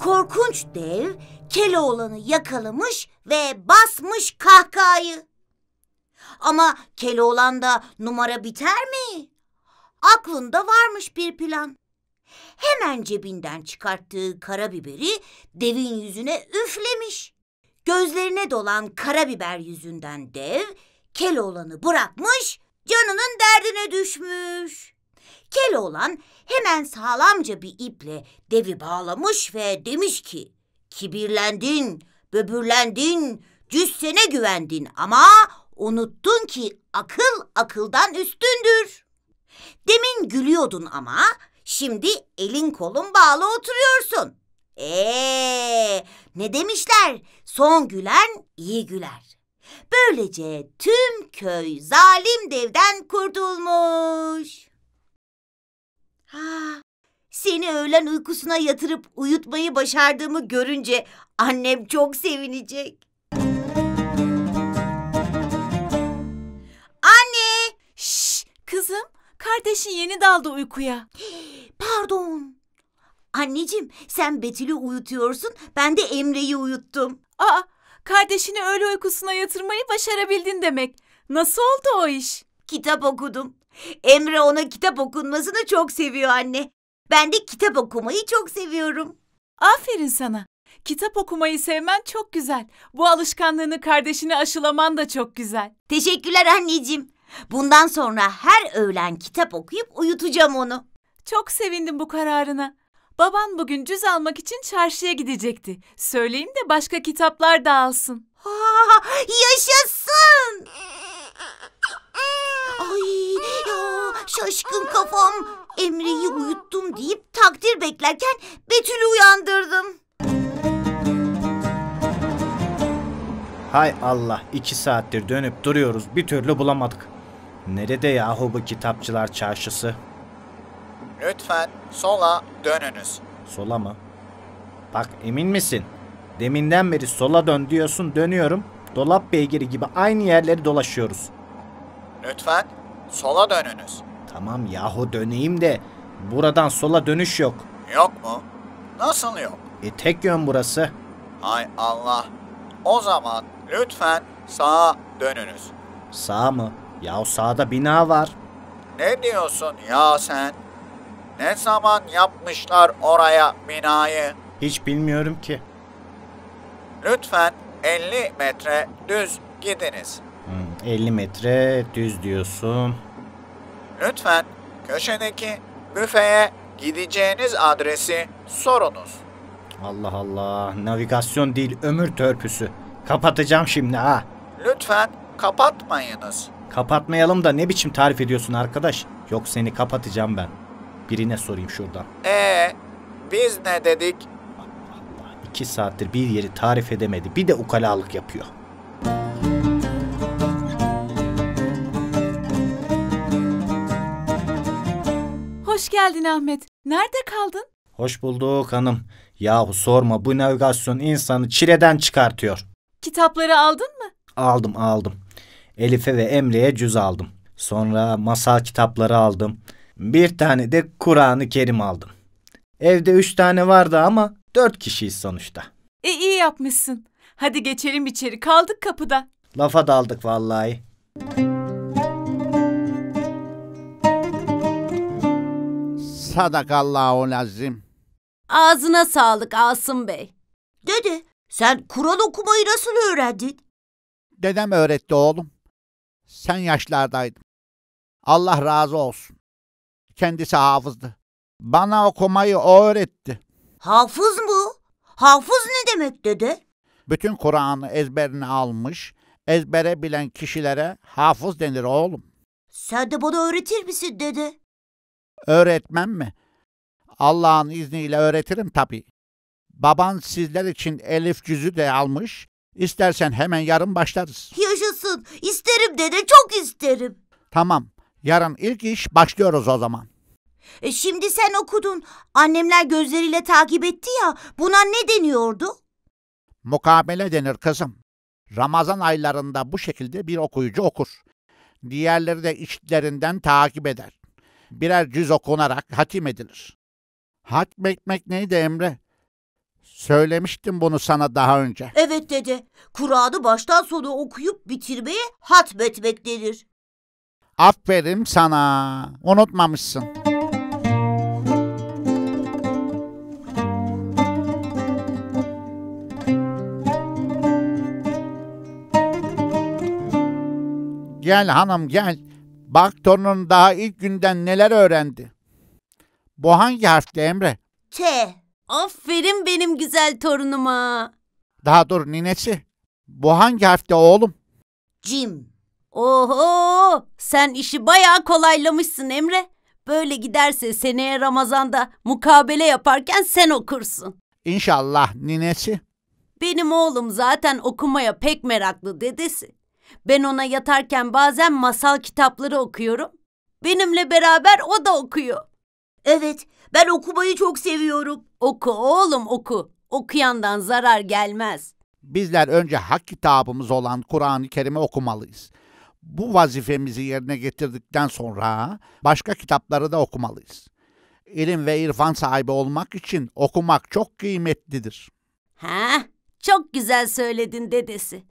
Korkunç dev Keloğlan'ı yakalamış ve basmış kahkahayı. Ama Keloğlan'da numara biter mi? Aklında varmış bir plan. Hemen cebinden çıkarttığı karabiberi devin yüzüne üflemiş. Gözlerine dolan karabiber yüzünden dev Keloğlan'ı bırakmış, canının derdine düşmüş olan hemen sağlamca bir iple devi bağlamış ve demiş ki Kibirlendin, böbürlendin, cüssene güvendin ama unuttun ki akıl akıldan üstündür. Demin gülüyordun ama şimdi elin kolun bağlı oturuyorsun. Eee ne demişler? Son gülen iyi güler. Böylece tüm köy zalim devden kurtulmuş. Seni öğlen uykusuna yatırıp uyutmayı başardığımı görünce annem çok sevinecek. Anne! Şş, kızım, kardeşin yeni daldı uykuya. Pardon. Anneciğim, sen Betül'ü uyutuyorsun, ben de Emre'yi uyuttum. Aa, kardeşini öğle uykusuna yatırmayı başarabildin demek. Nasıl oldu o iş? Kitap okudum. Emre ona kitap okunmasını çok seviyor anne. Ben de kitap okumayı çok seviyorum. Aferin sana. Kitap okumayı sevmen çok güzel. Bu alışkanlığını kardeşine aşılaman da çok güzel. Teşekkürler anneciğim. Bundan sonra her öğlen kitap okuyup uyutacağım onu. Çok sevindim bu kararına. Baban bugün cüz almak için çarşıya gidecekti. Söyleyeyim de başka kitaplar da alsın. yaşasın! Ay, ya, şaşkın kafam. Emre'yi uyuttum deyip takdir beklerken Betül'ü uyandırdım. Hay Allah iki saattir dönüp duruyoruz bir türlü bulamadık. Nerede yahu bu kitapçılar çarşısı? Lütfen sola dönünüz. Sola mı? Bak emin misin? Deminden beri sola dön diyorsun dönüyorum. Dolap beygiri gibi aynı yerleri dolaşıyoruz. Lütfen sola dönünüz. Tamam yahu döneyim de buradan sola dönüş yok. Yok mu? Nasıl yok? E tek yön burası. Hay Allah. O zaman lütfen sağa dönünüz. Sağ mı? Yahu sağda bina var. Ne diyorsun ya sen? Ne zaman yapmışlar oraya binayı? Hiç bilmiyorum ki. Lütfen 50 metre düz gidiniz. Hmm, 50 metre düz diyorsun. Lütfen köşedeki büfeye gideceğiniz adresi sorunuz. Allah Allah. Navigasyon değil ömür törpüsü. Kapatacağım şimdi ha. Lütfen kapatmayınız. Kapatmayalım da ne biçim tarif ediyorsun arkadaş? Yok seni kapatacağım ben. Birine sorayım şuradan. Ee, biz ne dedik? Allah Allah. İki saattir bir yeri tarif edemedi. Bir de ukalalık yapıyor. geldin Ahmet. Nerede kaldın? Hoş bulduk hanım. Yahu sorma bu navigasyon insanı çileden çıkartıyor. Kitapları aldın mı? Aldım aldım. Elif'e ve Emre'ye cüz aldım. Sonra masal kitapları aldım. Bir tane de Kur'an-ı Kerim aldım. Evde üç tane vardı ama dört kişiyiz sonuçta. E iyi yapmışsın. Hadi geçelim içeri kaldık kapıda. Lafa daldık vallahi. Sadakallahu lazim. Ağzına sağlık Asım Bey. Dede sen Kur'an okumayı nasıl öğrendin? Dedem öğretti oğlum. Sen yaşlardaydın. Allah razı olsun. Kendisi hafızdı. Bana okumayı o öğretti. Hafız mı? Hafız ne demek dede? Bütün Kur'an'ı ezberine almış, ezbere bilen kişilere hafız denir oğlum. Sen de bana öğretir misin dede? Öğretmem mi? Allah'ın izniyle öğretirim tabii. Baban sizler için elif cüzü de almış. İstersen hemen yarın başlarız. Yaşasın. İsterim dede çok isterim. Tamam. Yarın ilk iş başlıyoruz o zaman. E şimdi sen okudun. Annemler gözleriyle takip etti ya. Buna ne deniyordu? Mukabele denir kızım. Ramazan aylarında bu şekilde bir okuyucu okur. Diğerleri de içlerinden takip eder birer cüz okunarak hatim edilir. Hatmetmek neydi Emre? Söylemiştim bunu sana daha önce. Evet dede. Kur'an'ı baştan sona okuyup bitirmeye hatmetmek denir. Aferin sana. Unutmamışsın. Gel hanım gel. Bak torunun daha ilk günden neler öğrendi? Bu hangi harfti Emre? T. Aferin benim güzel torunuma. Daha dur ninesi. Bu hangi harfte oğlum? Cim. Oho sen işi bayağı kolaylamışsın Emre. Böyle giderse seneye Ramazan'da mukabele yaparken sen okursun. İnşallah ninesi. Benim oğlum zaten okumaya pek meraklı dedesi. Ben ona yatarken bazen masal kitapları okuyorum. Benimle beraber o da okuyor. Evet, ben okumayı çok seviyorum. Oku oğlum oku. Okuyandan zarar gelmez. Bizler önce hak kitabımız olan Kur'an-ı Kerim'i okumalıyız. Bu vazifemizi yerine getirdikten sonra başka kitapları da okumalıyız. İlim ve irfan sahibi olmak için okumak çok kıymetlidir. Ha, çok güzel söyledin dedesi.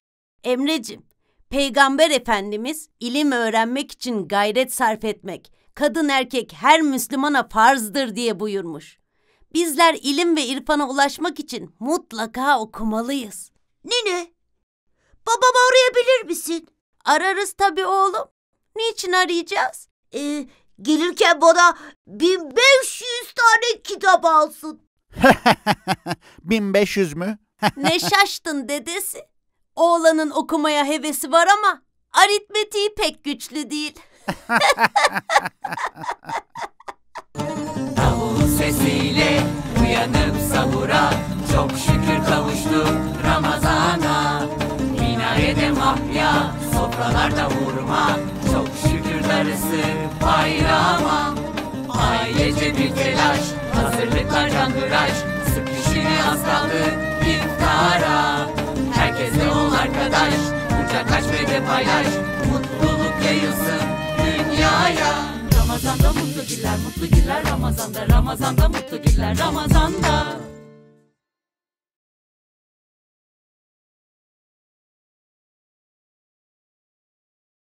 Emrecim, Peygamber Efendimiz ilim öğrenmek için gayret sarf etmek, kadın erkek her Müslümana farzdır diye buyurmuş. Bizler ilim ve irfana ulaşmak için mutlaka okumalıyız. Nene? babamı arayabilir misin? Ararız tabii oğlum. Niçin arayacağız? Ee, gelirken bana 1500 tane kitap alsın. 1500 mü? ne şaştın dedesi? Oğlanın okumaya hevesi var ama aritmetiği pek güçlü değil. Davul sesiyle uyanıp sahura çok şükür kavuştuk Ramazana. Minarede mahya, sofralarda vurma çok şükür darısı bayrama. Ailece bir telaş, hazırlıklar can sık işine az kaldı iftara. Biz ol arkadaş? kadar kucak aç ve de paylaş Mutluluk yayılsın dünyaya Ramazanda mutlu günler mutlu günler Ramazanda Ramazanda mutlu günler Ramazanda